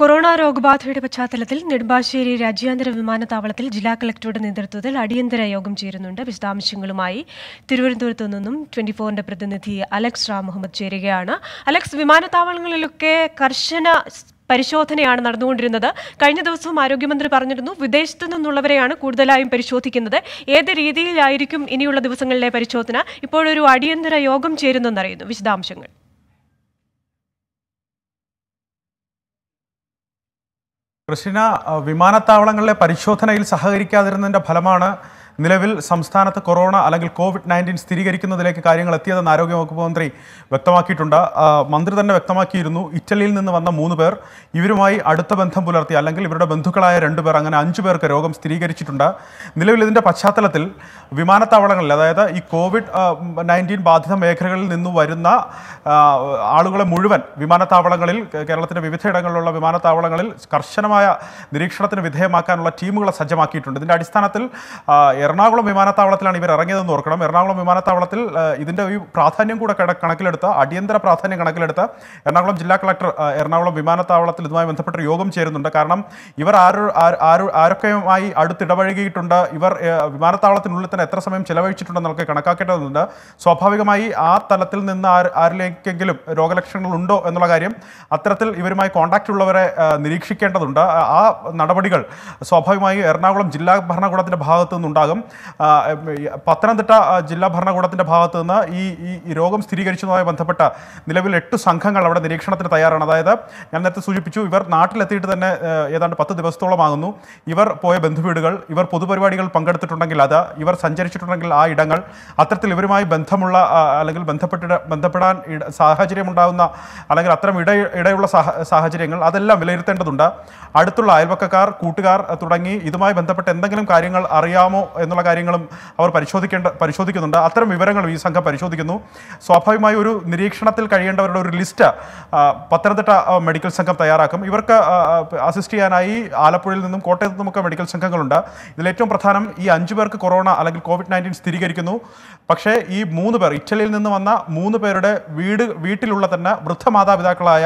corona രോഗബാധയുടെ പശ്ചാത്തലത്തിൽ നെടുമ്പാശ്ശേരി രാജ്യാന്തര വിമാനത്താവളത്തിൽ ജില്ലാ കളക്ടറുടെ നേതൃത്വത്തിൽ അടിയന്തര യോഗം ചേരുന്നുണ്ട് വിശദാംശങ്ങളുമായി തിരുവനന്തപുരത്ത് നിന്നും ട്വന്റി ഫോറിന്റെ പ്രതിനിധി അലക്സ് റാം മുഹമ്മദ് ചേരുകയാണ് അലക്സ് വിമാനത്താവളങ്ങളിലൊക്കെ കർശന പരിശോധനയാണ് നടന്നുകൊണ്ടിരുന്നത് കഴിഞ്ഞ ദിവസവും ആരോഗ്യമന്ത്രി പറഞ്ഞിരുന്നു വിദേശത്ത് നിന്നുള്ളവരെയാണ് കൂടുതലായും പരിശോധിക്കുന്നത് ഏത് രീതിയിലായിരിക്കും ഇനിയുള്ള ദിവസങ്ങളിലെ പരിശോധന ഇപ്പോഴൊരു അടിയന്തര യോഗം ചേരുന്നെന്നറിയുന്നു വിശദാംശങ്ങൾ കൃഷ്ണ വിമാനത്താവളങ്ങളിലെ പരിശോധനയിൽ സഹകരിക്കാതിരുന്നതിൻ്റെ ഫലമാണ് നിലവിൽ സംസ്ഥാനത്ത് കൊറോണ അല്ലെങ്കിൽ കോവിഡ് നയൻറ്റീൻ സ്ഥിരീകരിക്കുന്നതിലേക്ക് കാര്യങ്ങൾ എത്തിയതെന്ന് ആരോഗ്യവകുപ്പ് മന്ത്രി വ്യക്തമാക്കിയിട്ടുണ്ട് മന്ത്രി തന്നെ വ്യക്തമാക്കിയിരുന്നു ഇറ്റലിയിൽ നിന്ന് വന്ന മൂന്ന് പേർ ഇവരുമായി അടുത്ത ബന്ധം പുലർത്തി അല്ലെങ്കിൽ ഇവരുടെ ബന്ധുക്കളായ രണ്ടു പേർ അങ്ങനെ അഞ്ചു പേർക്ക് രോഗം സ്ഥിരീകരിച്ചിട്ടുണ്ട് നിലവിൽ ഇതിൻ്റെ പശ്ചാത്തലത്തിൽ വിമാനത്താവളങ്ങളിൽ അതായത് ഈ കോവിഡ് നയൻറ്റീൻ ബാധിത മേഖലകളിൽ നിന്ന് വരുന്ന ആളുകളെ മുഴുവൻ വിമാനത്താവളങ്ങളിൽ കേരളത്തിൻ്റെ ഇടങ്ങളിലുള്ള വിമാനത്താവളങ്ങളിൽ കർശനമായ നിരീക്ഷണത്തിന് വിധേയമാക്കാനുള്ള ടീമുകളെ സജ്ജമാക്കിയിട്ടുണ്ട് ഇതിൻ്റെ അടിസ്ഥാനത്തിൽ എറണാകുളം വിമാനത്താവളത്തിലാണ് ഇവർ ഇറങ്ങിയതെന്ന് ഓർക്കണം എറണാകുളം വിമാനത്താവളത്തിൽ ഇതിൻ്റെ ഒരു പ്രാധാന്യം കൂടെ കണക്കിലെടുത്ത അടിയന്തര പ്രാധാന്യം കണക്കിലെടുത്ത എറണാകുളം ജില്ലാ കളക്ടർ എറണാകുളം വിമാനത്താവളത്തിൽ ഇതുമായി ബന്ധപ്പെട്ട യോഗം ചേരുന്നുണ്ട് കാരണം ഇവർ ആരോ ആരോ ആരൊക്കെയുമായി അടുത്തിടപഴകിയിട്ടുണ്ട് ഇവർ വിമാനത്താവളത്തിനുള്ളിൽ തന്നെ എത്ര സമയം ചിലവഴിച്ചിട്ടുണ്ടെന്നൊക്കെ കണക്കാക്കേണ്ടതുണ്ട് സ്വാഭാവികമായി ആ തലത്തിൽ നിന്ന് ആരിലേക്കെങ്കിലും രോഗലക്ഷണങ്ങൾ ഉണ്ടോ എന്നുള്ള കാര്യം അത്തരത്തിൽ ഇവരുമായി കോൺടാക്റ്റ് ഉള്ളവരെ നിരീക്ഷിക്കേണ്ടതുണ്ട് ആ നടപടികൾ സ്വാഭാവികമായി എറണാകുളം ജില്ലാ ഭരണകൂടത്തിൻ്റെ ഭാഗത്തു നിന്നുണ്ടാകും ഭാഗത്തും പത്തനംതിട്ട ജില്ലാ ഭരണകൂടത്തിൻ്റെ ഭാഗത്തു നിന്ന് ഈ ഈ രോഗം സ്ഥിരീകരിച്ചതുമായി ബന്ധപ്പെട്ട നിലവിൽ എട്ട് സംഘങ്ങൾ അവിടെ നിരീക്ഷണത്തിന് തയ്യാറാണ് അതായത് ഞാൻ നേരത്തെ സൂചിപ്പിച്ചു ഇവർ നാട്ടിലെത്തിയിട്ട് തന്നെ ഏതാണ്ട് പത്ത് ദിവസത്തോളമാകുന്നു ഇവർ പോയ ബന്ധുവീടുകൾ ഇവർ പൊതുപരിപാടികൾ പങ്കെടുത്തിട്ടുണ്ടെങ്കിൽ അത് ഇവർ സഞ്ചരിച്ചിട്ടുണ്ടെങ്കിൽ ആ ഇടങ്ങൾ അത്തരത്തിൽ ഇവരുമായി ബന്ധമുള്ള അല്ലെങ്കിൽ ബന്ധപ്പെട്ട ബന്ധപ്പെടാൻ സാഹചര്യമുണ്ടാകുന്ന അല്ലെങ്കിൽ അത്തരം ഇട ഇടയുള്ള സാഹചര്യങ്ങൾ അതെല്ലാം വിലയിരുത്തേണ്ടതുണ്ട് അടുത്തുള്ള അയൽവക്കക്കാർ കൂട്ടുകാർ തുടങ്ങി ഇതുമായി ബന്ധപ്പെട്ട് എന്തെങ്കിലും കാര്യങ്ങൾ അറിയാമോ എന്നുള്ള കാര്യങ്ങളും അവർ പരിശോധിക്കേണ്ട പരിശോധിക്കുന്നുണ്ട് അത്തരം വിവരങ്ങളും ഈ സംഘം പരിശോധിക്കുന്നു സ്വാഭാവികമായി ഒരു നിരീക്ഷണത്തിൽ കഴിയേണ്ടവരുടെ ഒരു ലിസ്റ്റ് പത്തനംതിട്ട മെഡിക്കൽ സംഘം തയ്യാറാക്കും ഇവർക്ക് അസിസ്റ്റ് ചെയ്യാനായി ആലപ്പുഴയിൽ നിന്നും കോട്ടയത്ത് നിന്നുമൊക്കെ മെഡിക്കൽ സംഘങ്ങളുണ്ട് ഇതിൽ ഏറ്റവും പ്രധാനം ഈ അഞ്ചു പേർക്ക് കൊറോണ അല്ലെങ്കിൽ കോവിഡ് നയൻറ്റീൻ സ്ഥിരീകരിക്കുന്നു പക്ഷേ ഈ മൂന്ന് പേർ ഇറ്റലിയിൽ നിന്ന് വന്ന മൂന്ന് പേരുടെ വീട് വീട്ടിലുള്ള തന്നെ വൃദ്ധ മാതാപിതാക്കളായ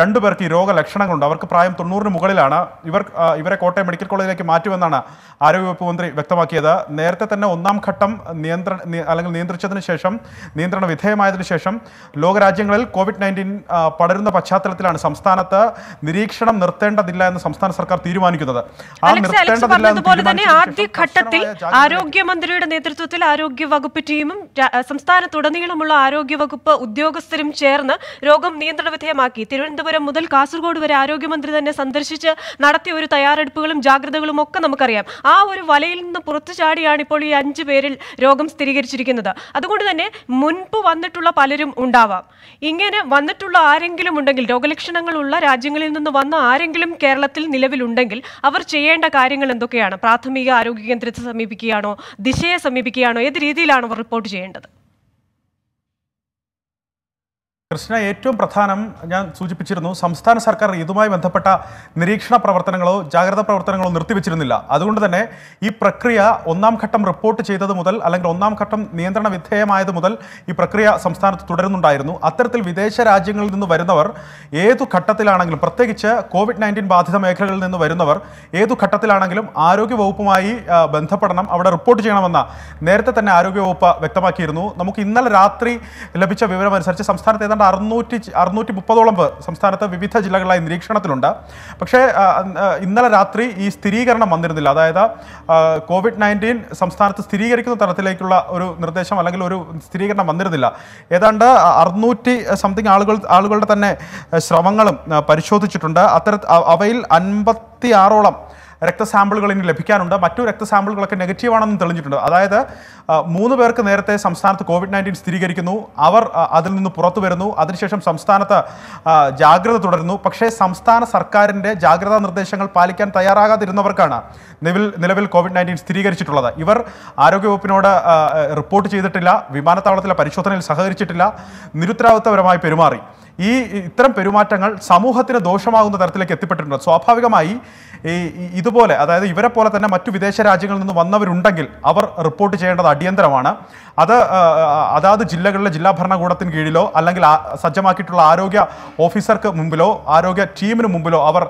രണ്ടു പേർക്ക് ഈ രോഗലക്ഷണങ്ങളുണ്ട് അവർക്ക് പ്രായം തൊണ്ണൂറിന് മുകളിലാണ് ഇവർ ഇവരെ കോട്ടയം മെഡിക്കൽ കോളേജിലേക്ക് മാറ്റുമെന്നാണ് ആരോഗ്യവകുപ്പ് മന്ത്രി വ്യക്തമാക്കിയത് നേരത്തെ തന്നെ ഒന്നാം ഘട്ടം നിയന്ത്രണ അല്ലെങ്കിൽ നിയന്ത്രിച്ചതിന് ശേഷം നിയന്ത്രണ വിധേയമായതിനു ശേഷം ലോകരാജ്യങ്ങളിൽ കോവിഡ് നയൻറ്റീൻ പടരുന്ന പശ്ചാത്തലത്തിലാണ് സംസ്ഥാനത്ത് നിരീക്ഷണം നിർത്തേണ്ടതില്ല എന്ന് സംസ്ഥാന സർക്കാർ തീരുമാനിക്കുന്നത് ആദ്യഘട്ടത്തിൽ ആരോഗ്യമന്ത്രിയുടെ നേതൃത്വത്തിൽ ആരോഗ്യ വകുപ്പ് ടീമും സംസ്ഥാനത്തുടനീളമുള്ള ആരോഗ്യ വകുപ്പ് ഉദ്യോഗസ്ഥരും ചേർന്ന് രോഗം നിയന്ത്രണ വിധേയമാക്കി തിരുവനന്തപുരം മുതൽ കാസർഗോഡ് വരെ ആരോഗ്യമന്ത്രി തന്നെ സന്ദർശിച്ച് നടത്തിയ ഒരു തയ്യാറെടുപ്പുകളും ജാഗ്രതകളും ഒക്കെ നമുക്കറിയാം ആ ഒരു വലയിൽ നിന്ന് പുറത്തു ചാടിയാണ് ഇപ്പോൾ ഈ അഞ്ച് പേരിൽ രോഗം സ്ഥിരീകരിച്ചിരിക്കുന്നത് അതുകൊണ്ട് തന്നെ മുൻപ് വന്നിട്ടുള്ള പലരും ഉണ്ടാവാം ഇങ്ങനെ വന്നിട്ടുള്ള ആരെങ്കിലും ഉണ്ടെങ്കിൽ രോഗലക്ഷണങ്ങളുള്ള രാജ്യങ്ങളിൽ നിന്ന് വന്ന ആരെങ്കിലും കേരളത്തിൽ നിലവിലുണ്ടെങ്കിൽ അവർ ചെയ്യേണ്ട കാര്യങ്ങൾ എന്തൊക്കെയാണ് പ്രാഥമിക ആരോഗ്യ കേന്ദ്രത്തെ സമീപിക്കുകയാണോ ദിശയെ സമീപിക്കുകയാണോ ഏത് രീതിയിലാണ് അവർ റിപ്പോർട്ട് ചെയ്യേണ്ടത് കൃഷ്ണ ഏറ്റവും പ്രധാനം ഞാൻ സൂചിപ്പിച്ചിരുന്നു സംസ്ഥാന സർക്കാർ ഇതുമായി ബന്ധപ്പെട്ട നിരീക്ഷണ പ്രവർത്തനങ്ങളോ ജാഗ്രതാ പ്രവർത്തനങ്ങളോ നിർത്തിവെച്ചിരുന്നില്ല അതുകൊണ്ട് തന്നെ ഈ പ്രക്രിയ ഒന്നാം ഘട്ടം റിപ്പോർട്ട് ചെയ്തത് മുതൽ അല്ലെങ്കിൽ ഒന്നാം ഘട്ടം നിയന്ത്രണ വിധേയമായത് മുതൽ ഈ പ്രക്രിയ സംസ്ഥാനത്ത് തുടരുന്നുണ്ടായിരുന്നു അത്തരത്തിൽ വിദേശ രാജ്യങ്ങളിൽ നിന്ന് വരുന്നവർ ഏതു ഘട്ടത്തിലാണെങ്കിലും പ്രത്യേകിച്ച് കോവിഡ് നയൻറ്റീൻ ബാധിത മേഖലകളിൽ നിന്ന് വരുന്നവർ ഏതു ഘട്ടത്തിലാണെങ്കിലും ആരോഗ്യവകുപ്പുമായി ബന്ധപ്പെടണം അവിടെ റിപ്പോർട്ട് ചെയ്യണമെന്ന നേരത്തെ തന്നെ ആരോഗ്യവകുപ്പ് വ്യക്തമാക്കിയിരുന്നു നമുക്ക് ഇന്നലെ രാത്രി ലഭിച്ച വിവരമനുസരിച്ച് സംസ്ഥാനത്ത് ഏതാണ്ട് ഏതാണ്ട് അറുന്നൂറ്റി അറുന്നൂറ്റി മുപ്പതോളം പേർ സംസ്ഥാനത്ത് വിവിധ ജില്ലകളിലായി നിരീക്ഷണത്തിലുണ്ട് പക്ഷേ ഇന്നലെ രാത്രി ഈ സ്ഥിരീകരണം വന്നിരുന്നില്ല അതായത് കോവിഡ് നയൻറ്റീൻ സംസ്ഥാനത്ത് സ്ഥിരീകരിക്കുന്ന തരത്തിലേക്കുള്ള ഒരു നിർദ്ദേശം അല്ലെങ്കിൽ ഒരു സ്ഥിരീകരണം വന്നിരുന്നില്ല ഏതാണ്ട് അറുന്നൂറ്റി സംതിങ് ആളുകൾ ആളുകളുടെ തന്നെ ശ്രമങ്ങളും പരിശോധിച്ചിട്ടുണ്ട് അത്തരത്തിൽ അവയിൽ അൻപത്തി ആറോളം രക്തസാമ്പിളുകൾ ഇനി ലഭിക്കാനുണ്ട് മറ്റു രക്തസാമ്പിളുകളൊക്കെ നെഗറ്റീവാണെന്ന് തെളിഞ്ഞിട്ടുണ്ട് അതായത് മൂന്ന് പേർക്ക് നേരത്തെ സംസ്ഥാനത്ത് കോവിഡ് നയൻറ്റീൻ സ്ഥിരീകരിക്കുന്നു അവർ അതിൽ നിന്ന് പുറത്തു വരുന്നു അതിനുശേഷം സംസ്ഥാനത്ത് ജാഗ്രത തുടരുന്നു പക്ഷേ സംസ്ഥാന സർക്കാരിൻ്റെ ജാഗ്രതാ നിർദ്ദേശങ്ങൾ പാലിക്കാൻ തയ്യാറാകാതിരുന്നവർക്കാണ് നിലവിൽ നിലവിൽ കോവിഡ് നയൻറ്റീൻ സ്ഥിരീകരിച്ചിട്ടുള്ളത് ഇവർ ആരോഗ്യവകുപ്പിനോട് റിപ്പോർട്ട് ചെയ്തിട്ടില്ല വിമാനത്താവളത്തിലെ പരിശോധനയിൽ സഹകരിച്ചിട്ടില്ല നിരുത്തരവാദിത്തപരമായി പെരുമാറി ഈ ഇത്തരം പെരുമാറ്റങ്ങൾ സമൂഹത്തിന് ദോഷമാകുന്ന തരത്തിലേക്ക് എത്തിപ്പെട്ടിട്ടുണ്ട് സ്വാഭാവികമായി ഈ ഇതുപോലെ അതായത് ഇവരെ പോലെ തന്നെ മറ്റു വിദേശ രാജ്യങ്ങളിൽ നിന്ന് വന്നവരുണ്ടെങ്കിൽ അവർ റിപ്പോർട്ട് ചെയ്യേണ്ടത് അടിയന്തരമാണ് അത് അതാത് ജില്ലകളിലെ ജില്ലാ ഭരണകൂടത്തിന് കീഴിലോ അല്ലെങ്കിൽ സജ്ജമാക്കിയിട്ടുള്ള ആരോഗ്യ ഓഫീസർക്ക് മുമ്പിലോ ആരോഗ്യ ടീമിന് മുമ്പിലോ അവർ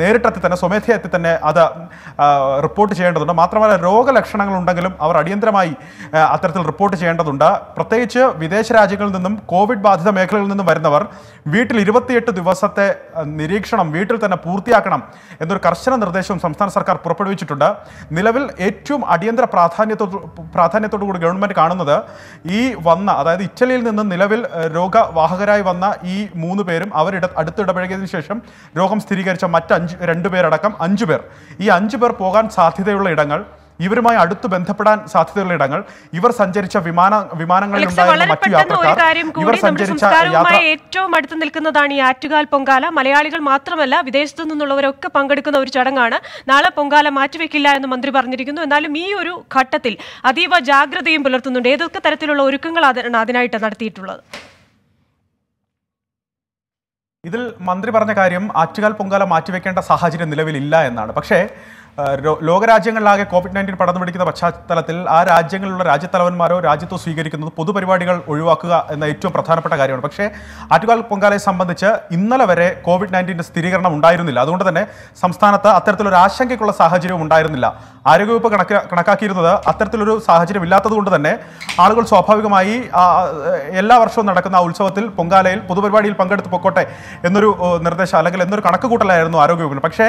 നേരിട്ടെത്തി തന്നെ സ്വമേധയെത്തി തന്നെ അത് റിപ്പോർട്ട് ചെയ്യേണ്ടതുണ്ട് മാത്രമല്ല രോഗലക്ഷണങ്ങൾ ഉണ്ടെങ്കിലും അവർ അടിയന്തരമായി അത്തരത്തിൽ റിപ്പോർട്ട് ചെയ്യേണ്ടതുണ്ട് പ്രത്യേകിച്ച് വിദേശ രാജ്യങ്ങളിൽ നിന്നും കോവിഡ് ബാധിത മേഖലകളിൽ നിന്നും വരുന്നവർ വീട്ടിൽ ഇരുപത്തിയെട്ട് ദിവസത്തെ നിരീക്ഷണം വീട്ടിൽ തന്നെ പൂർത്തിയാക്കണം എന്നൊരു കർശന നിർദ്ദേശവും സംസ്ഥാന സർക്കാർ പുറപ്പെടുവിച്ചിട്ടുണ്ട് നിലവിൽ ഏറ്റവും അടിയന്തര പ്രാധാന്യത്തോ പ്രാധാന്യത്തോടു കൂടി ഗവൺമെൻറ് കാണുന്നത് ഈ വന്ന അതായത് ഇറ്റലിയിൽ നിന്ന് നിലവിൽ രോഗവാഹകരായി വന്ന ഈ മൂന്ന് പേരും അവരിട അടുത്തിടപഴകിയതിന് ശേഷം രോഗം സ്ഥിരീകരിച്ച മറ്റ് അഞ്ച് രണ്ട് പേരടക്കം അഞ്ച് പേർ ഈ അഞ്ച് പേർ പോകാൻ സാധ്യതയുള്ള ഇടങ്ങൾ ഇവരുമായി അടുത്ത് ബന്ധപ്പെടാൻ സാധ്യതയുള്ള ഇടങ്ങൾ ഇവർ സഞ്ചരിച്ച വിമാന വിമാനങ്ങളിൽ മറ്റു യാത്രക്കാർ ഇവർ സഞ്ചരിച്ച ഏറ്റവും അടുത്ത് നിൽക്കുന്നതാണ് ഈ ആറ്റുകാൽ പൊങ്കാല മലയാളികൾ മാത്രമല്ല വിദേശത്തു നിന്നുള്ളവരൊക്കെ പങ്കെടുക്കുന്ന ഒരു ചടങ്ങാണ് നാളെ പൊങ്കാല മാറ്റിവെക്കില്ല എന്ന് മന്ത്രി പറഞ്ഞിരിക്കുന്നു എന്നാലും ഈ ഒരു ഘട്ടത്തിൽ അതീവ ജാഗ്രതയും പുലർത്തുന്നുണ്ട് ഏതൊക്കെ തരത്തിലുള്ള ഒരുക്കങ്ങൾ അതിനായിട്ട് നടത്തിയിട്ടുള്ളത് ഇതിൽ മന്ത്രി പറഞ്ഞ കാര്യം ആറ്റുകാൽ പൊങ്കാല മാറ്റിവെക്കേണ്ട സാഹചര്യം നിലവിലില്ല എന്നാണ് പക്ഷേ ലോകരാജ്യങ്ങളിലാകെ കോവിഡ് നയൻറ്റീൻ പടർന്നു പിടിക്കുന്ന പശ്ചാത്തലത്തിൽ ആ രാജ്യങ്ങളിലുള്ള രാജ്യത്തലവന്മാരോ രാജ്യത്തോ സ്വീകരിക്കുന്നത് പൊതുപരിപാടികൾ ഒഴിവാക്കുക എന്ന ഏറ്റവും പ്രധാനപ്പെട്ട കാര്യമാണ് പക്ഷേ ആറ്റുകാൽ പൊങ്കാലയെ സംബന്ധിച്ച് ഇന്നലെ വരെ കോവിഡ് നയൻറ്റീൻ്റെ സ്ഥിരീകരണം ഉണ്ടായിരുന്നില്ല അതുകൊണ്ട് തന്നെ സംസ്ഥാനത്ത് അത്തരത്തിലൊരു ആശങ്കയ്ക്കുള്ള സാഹചര്യവും ഉണ്ടായിരുന്നില്ല ആരോഗ്യവകുപ്പ് കണക്ക കണക്കാക്കിയിരുന്നത് അത്തരത്തിലൊരു സാഹചര്യം ഇല്ലാത്തതുകൊണ്ട് തന്നെ ആളുകൾ സ്വാഭാവികമായി എല്ലാ വർഷവും നടക്കുന്ന ആ ഉത്സവത്തിൽ പൊങ്കാലയിൽ പൊതുപരിപാടിയിൽ പങ്കെടുത്ത് പൊക്കോട്ടെ എന്നൊരു നിർദ്ദേശം അല്ലെങ്കിൽ എന്നൊരു കണക്കുകൂട്ടലായിരുന്നു ആരോഗ്യവകുപ്പിന് പക്ഷേ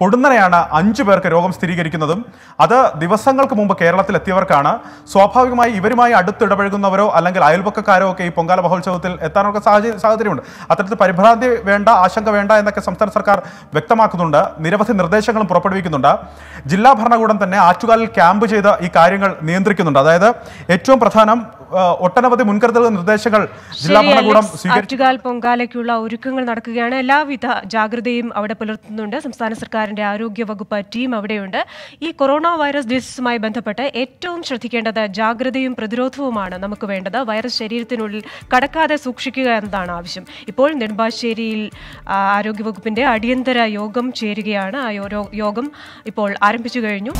പൊടുന്നനെയാണ് അഞ്ചു പേർക്ക് രോഗം സ്ഥിരീകരിക്കുന്നതും അത് ദിവസങ്ങൾക്ക് മുമ്പ് കേരളത്തിൽ എത്തിയവർക്കാണ് സ്വാഭാവികമായി ഇവരുമായി അടുത്തിടപഴകുന്നവരോ അല്ലെങ്കിൽ അയൽപക്കക്കാരോ ഒക്കെ ഈ പൊങ്കാല മഹോത്സവത്തിൽ എത്താനൊക്കെ സാഹചര്യം സാഹചര്യമുണ്ട് അത്തരത്തിൽ പരിഭ്രാന്തി വേണ്ട ആശങ്ക വേണ്ട എന്നൊക്കെ സംസ്ഥാന സർക്കാർ വ്യക്തമാക്കുന്നുണ്ട് നിരവധി നിർദ്ദേശങ്ങളും പുറപ്പെടുവിക്കുന്നുണ്ട് ജില്ലാ ഭരണകൂടം തന്നെ ആറ്റുകാലിൽ ക്യാമ്പ് ചെയ്ത് ഈ കാര്യങ്ങൾ നിയന്ത്രിക്കുന്നുണ്ട് അതായത് ഏറ്റവും പ്രധാനം ഒട്ടനവധി മുൻകരുതൽ നിർദ്ദേശങ്ങൾ ജില്ലാ ഭരണകൂടം സ്വീകരിച്ചാൽ പൊങ്കാലയ്ക്കുള്ള ഒരുക്കങ്ങൾ നടക്കുകയാണ് എല്ലാവിധ ജാഗ്രതയും അവിടെ പുലർത്തുന്നുണ്ട് സംസ്ഥാന സർക്കാരിന്റെ ആരോഗ്യ വകുപ്പ് ടീം അവിടെയുണ്ട് ഈ കൊറോണ വൈറസ് ഡിസീസുമായി ബന്ധപ്പെട്ട് ഏറ്റവും ശ്രദ്ധിക്കേണ്ടത് ജാഗ്രതയും പ്രതിരോധവുമാണ് നമുക്ക് വേണ്ടത് വൈറസ് ശരീരത്തിനുള്ളിൽ കടക്കാതെ സൂക്ഷിക്കുക എന്നതാണ് ആവശ്യം ഇപ്പോൾ നെടുമ്പാശ്ശേരിയിൽ ആരോഗ്യവകുപ്പിന്റെ അടിയന്തര യോഗം ചേരുകയാണ് ആ യോഗം ഇപ്പോൾ ആരംഭിച്ചു കഴിഞ്ഞു